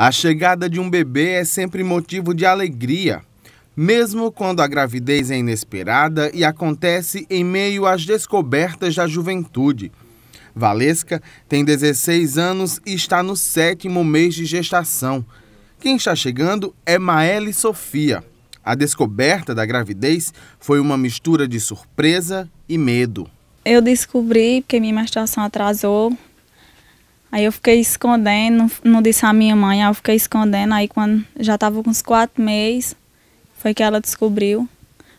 A chegada de um bebê é sempre motivo de alegria, mesmo quando a gravidez é inesperada e acontece em meio às descobertas da juventude. Valesca tem 16 anos e está no sétimo mês de gestação. Quem está chegando é Maele Sofia. A descoberta da gravidez foi uma mistura de surpresa e medo. Eu descobri que minha menstruação atrasou Aí eu fiquei escondendo, não, disse à minha mãe, aí ah, eu fiquei escondendo. Aí quando já estava com uns quatro meses, foi que ela descobriu.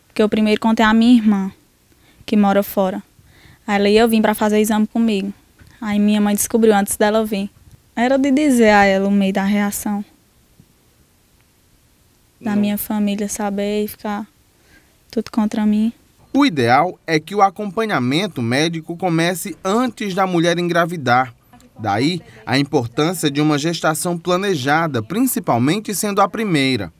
Porque eu primeiro contei à minha irmã, que mora fora. Aí ela ia vir para fazer exame comigo. Aí minha mãe descobriu antes dela vir. Era de dizer a ela o meio da reação. Da minha família saber e ficar tudo contra mim. O ideal é que o acompanhamento médico comece antes da mulher engravidar Daí a importância de uma gestação planejada, principalmente sendo a primeira.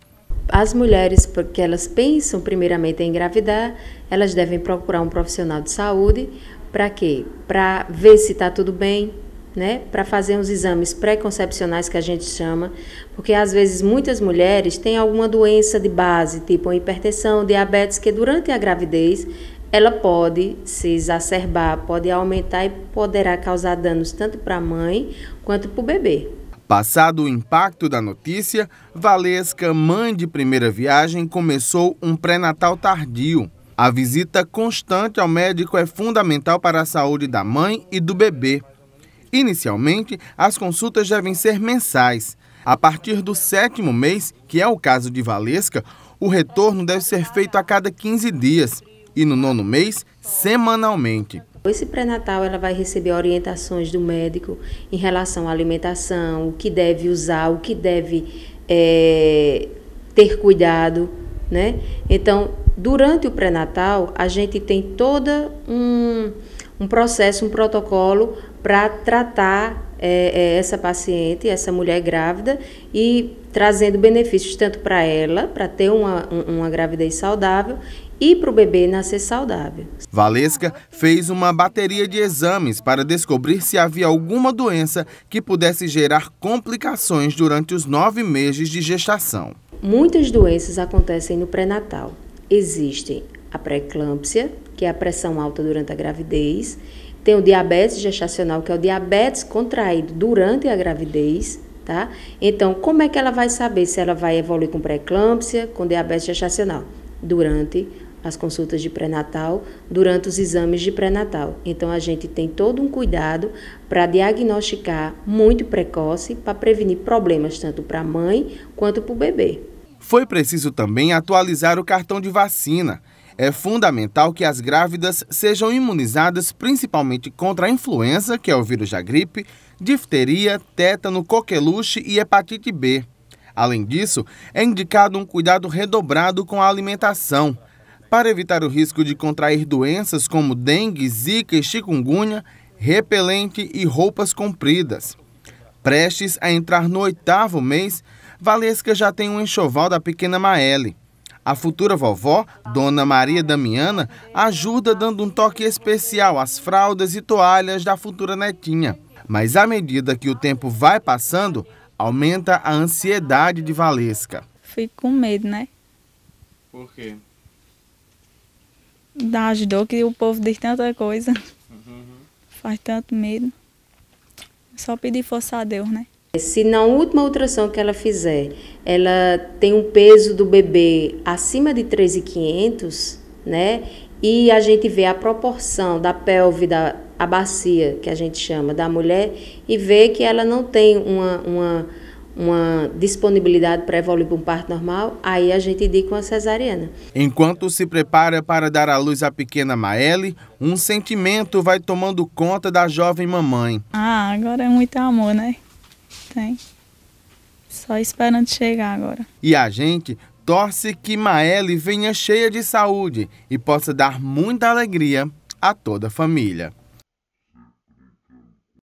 As mulheres, porque elas pensam primeiramente em engravidar, elas devem procurar um profissional de saúde para quê? Para ver se está tudo bem, né? Para fazer uns exames pré-concepcionais que a gente chama, porque às vezes muitas mulheres têm alguma doença de base, tipo hipertensão, diabetes, que durante a gravidez ela pode se exacerbar, pode aumentar e poderá causar danos tanto para a mãe quanto para o bebê. Passado o impacto da notícia, Valesca, mãe de primeira viagem, começou um pré-natal tardio. A visita constante ao médico é fundamental para a saúde da mãe e do bebê. Inicialmente, as consultas devem ser mensais. A partir do sétimo mês, que é o caso de Valesca, o retorno deve ser feito a cada 15 dias e no nono mês, semanalmente. Esse pré-natal ela vai receber orientações do médico em relação à alimentação, o que deve usar, o que deve é, ter cuidado, né? Então, durante o pré-natal, a gente tem todo um, um processo, um protocolo para tratar é, é, essa paciente, essa mulher grávida e trazendo benefícios tanto para ela, para ter uma, uma gravidez saudável e para o bebê nascer saudável. Valesca fez uma bateria de exames para descobrir se havia alguma doença que pudesse gerar complicações durante os nove meses de gestação. Muitas doenças acontecem no pré-natal. Existem a pré-eclâmpsia, que é a pressão alta durante a gravidez, tem o diabetes gestacional, que é o diabetes contraído durante a gravidez, tá? Então, como é que ela vai saber se ela vai evoluir com pré-eclâmpsia, com diabetes gestacional? Durante as consultas de pré-natal, durante os exames de pré-natal. Então a gente tem todo um cuidado para diagnosticar muito precoce para prevenir problemas tanto para a mãe quanto para o bebê. Foi preciso também atualizar o cartão de vacina. É fundamental que as grávidas sejam imunizadas principalmente contra a influenza, que é o vírus da gripe, difteria, tétano, coqueluche e hepatite B. Além disso, é indicado um cuidado redobrado com a alimentação. Para evitar o risco de contrair doenças como dengue, zika e chikungunya, repelente e roupas compridas. Prestes a entrar no oitavo mês, Valesca já tem um enxoval da pequena Maele. A futura vovó, Dona Maria Damiana, ajuda dando um toque especial às fraldas e toalhas da futura netinha. Mas à medida que o tempo vai passando, aumenta a ansiedade de Valesca. Fico com medo, né? Por quê? dá dor que o povo diz tanta coisa, uhum, uhum. faz tanto medo. Só pedir força a Deus, né? Se na última ultrassom que ela fizer, ela tem um peso do bebê acima de 3,500, né? E a gente vê a proporção da pelve, da a bacia, que a gente chama, da mulher, e vê que ela não tem uma, uma uma disponibilidade para evoluir para um parto normal, aí a gente indica uma cesariana. Enquanto se prepara para dar à luz a pequena Maeli, um sentimento vai tomando conta da jovem mamãe. Ah, agora é muito amor, né? Tem. Só esperando chegar agora. E a gente torce que Maeli venha cheia de saúde e possa dar muita alegria a toda a família.